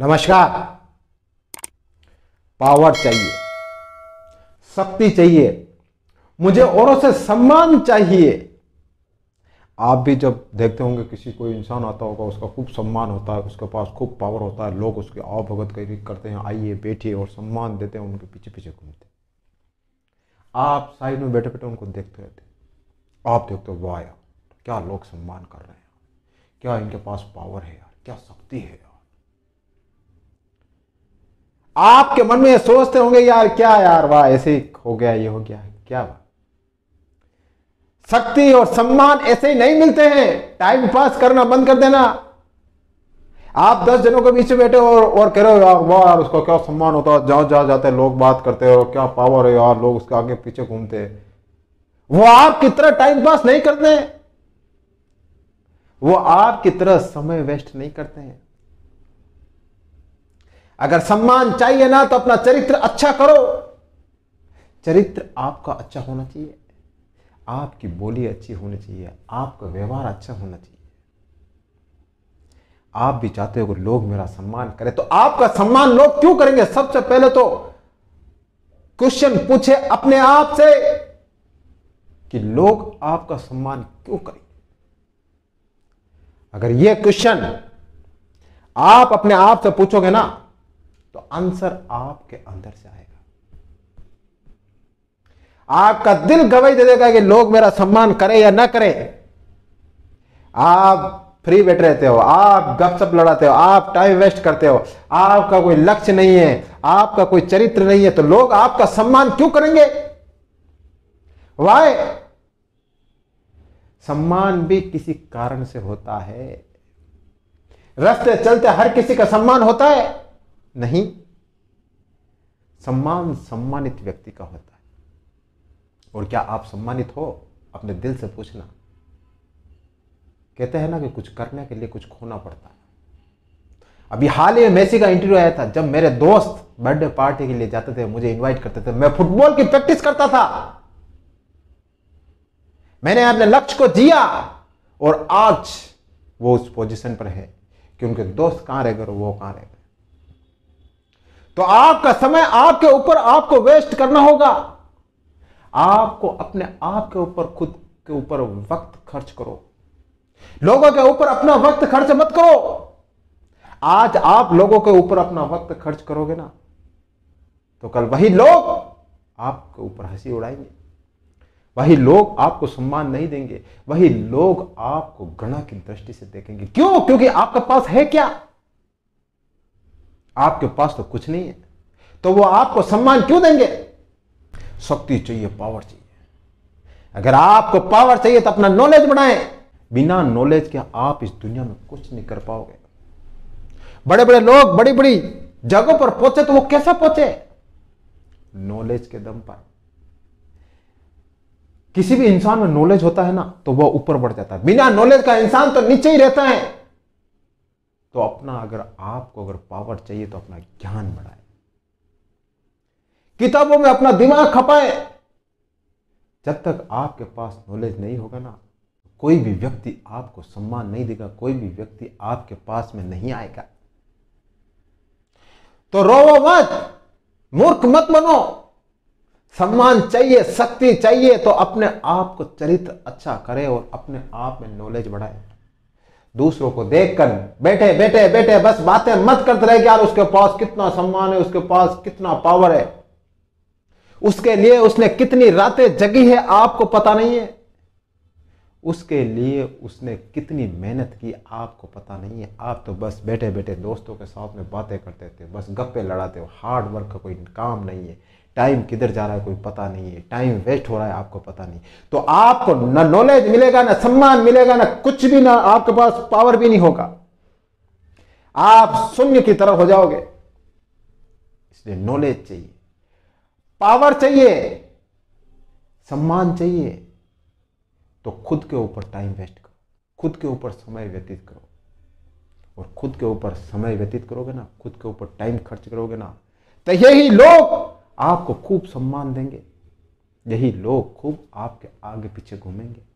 नमस्कार पावर चाहिए शक्ति चाहिए मुझे औरों से सम्मान चाहिए आप भी जब देखते होंगे किसी कोई इंसान आता होगा उसका खूब सम्मान होता है उसके पास खूब पावर होता है लोग उसके आवभगत करीब करते हैं आइए बैठिए और सम्मान देते हैं उनके पीछे पीछे घूमते आप साइड में बैठे बैठे उनको देखते रहते आप देखते हो वाह यार क्या लोग सम्मान कर रहे हैं क्या इनके पास पावर है यार क्या शक्ति है यार आपके मन में सोचते होंगे यार क्या यार वाह ऐसे हो गया ये हो गया क्या वाह शक्ति और सम्मान ऐसे ही नहीं मिलते हैं टाइम पास करना बंद कर देना आप दस जनों के बीच में बैठे हो और कह रहे हो यार वाह यार उसका क्या सम्मान होता है जहां जहां जाते लोग बात करते हो क्या पावर है यार लोग उसके आगे पीछे घूमते वो आप की तरह टाइम पास नहीं करते वो आप की तरह समय वेस्ट नहीं करते हैं अगर सम्मान चाहिए ना तो अपना चरित्र अच्छा करो चरित्र आपका अच्छा होना चाहिए आपकी बोली अच्छी होनी चाहिए आपका व्यवहार अच्छा होना चाहिए आप भी चाहते हो कि लोग मेरा सम्मान करें तो आपका सम्मान लोग क्यों करेंगे सबसे पहले तो क्वेश्चन पूछे अपने आप से कि लोग आपका सम्मान क्यों करेंगे अगर यह क्वेश्चन आप अपने आप से पूछोगे ना तो आंसर आपके अंदर से आएगा आपका दिल गवाही दे देगा कि लोग मेरा सम्मान करें या ना करें आप फ्री बैठ रहते हो आप गपशप लड़ाते हो आप टाइम वेस्ट करते हो आपका कोई लक्ष्य नहीं है आपका कोई चरित्र नहीं है तो लोग आपका सम्मान क्यों करेंगे वाय सम्मान भी किसी कारण से होता है रस्ते चलते हर किसी का सम्मान होता है नहीं सम्मान सम्मानित व्यक्ति का होता है और क्या आप सम्मानित हो अपने दिल से पूछना कहते हैं ना कि कुछ करने के लिए कुछ खोना पड़ता है अभी हाल ही में मेसी का इंटरव्यू आया था जब मेरे दोस्त बर्थडे पार्टी के लिए जाते थे मुझे इनवाइट करते थे मैं फुटबॉल की प्रैक्टिस करता था मैंने अपने लक्ष्य को जिया और आज वो उस पोजीशन पर है कि उनके दोस्त कहां रह गए वो कहां रह गए तो आपका समय आपके ऊपर आपको वेस्ट करना होगा आपको अपने आप के ऊपर खुद के ऊपर वक्त खर्च करो लोगों के ऊपर अपना वक्त खर्च मत करो आज आप लोगों के ऊपर अपना वक्त खर्च करोगे ना तो कल वही लोग आपके ऊपर हंसी उड़ाएंगे वही लोग आपको सम्मान नहीं देंगे वही लोग आपको घृणा की दृष्टि से देखेंगे क्यों क्योंकि आपके पास है क्या आपके पास तो कुछ नहीं है तो वो आपको सम्मान क्यों देंगे शक्ति चाहिए पावर चाहिए अगर आपको पावर चाहिए तो अपना नॉलेज बढ़ाए बिना नॉलेज के आप इस दुनिया में कुछ नहीं कर पाओगे बड़े बड़े लोग बड़ी बड़ी जगहों पर पहुंचे तो वो कैसे पहुंचे नॉलेज के दम पर किसी भी इंसान में नॉलेज होता है ना तो वह ऊपर बढ़ जाता है बिना नॉलेज का इंसान तो नीचे ही रहता है तो अपना अगर आपको अगर पावर चाहिए तो अपना ज्ञान बढ़ाए किताबों में अपना दिमाग खपाए जब तक आपके पास नॉलेज नहीं होगा ना कोई भी व्यक्ति आपको सम्मान नहीं देगा कोई भी व्यक्ति आपके पास में नहीं आएगा तो रोवो मत मूर्ख मत बनो सम्मान चाहिए शक्ति चाहिए तो अपने आप को चरित्र अच्छा करे और अपने आप में नॉलेज बढ़ाए दूसरों को देखकर बैठे बैठे बैठे बस बातें मत करते रहे यार उसके पास कितना सम्मान है उसके पास कितना पावर है उसके लिए उसने कितनी रातें जगी है आपको पता नहीं है उसके लिए उसने कितनी मेहनत की आपको पता नहीं है आप तो बस बैठे बैठे दोस्तों के साथ में बातें करते थे बस गप्पे लड़ाते हो हार्ड वर्क का कोई काम नहीं है टाइम किधर जा रहा है कोई पता नहीं है टाइम वेस्ट हो रहा है आपको पता नहीं तो आपको ना नॉलेज मिलेगा ना सम्मान मिलेगा ना कुछ भी ना आपके पास पावर भी नहीं होगा आप शून्य की तरफ हो जाओगे इसलिए नॉलेज चाहिए पावर चाहिए सम्मान चाहिए तो खुद के ऊपर टाइम वेस्ट करो खुद के ऊपर समय व्यतीत करो और खुद के ऊपर समय व्यतीत करोगे ना खुद के ऊपर टाइम खर्च करोगे ना तो यही लोग आपको खूब सम्मान देंगे यही लोग खूब आपके आगे पीछे घूमेंगे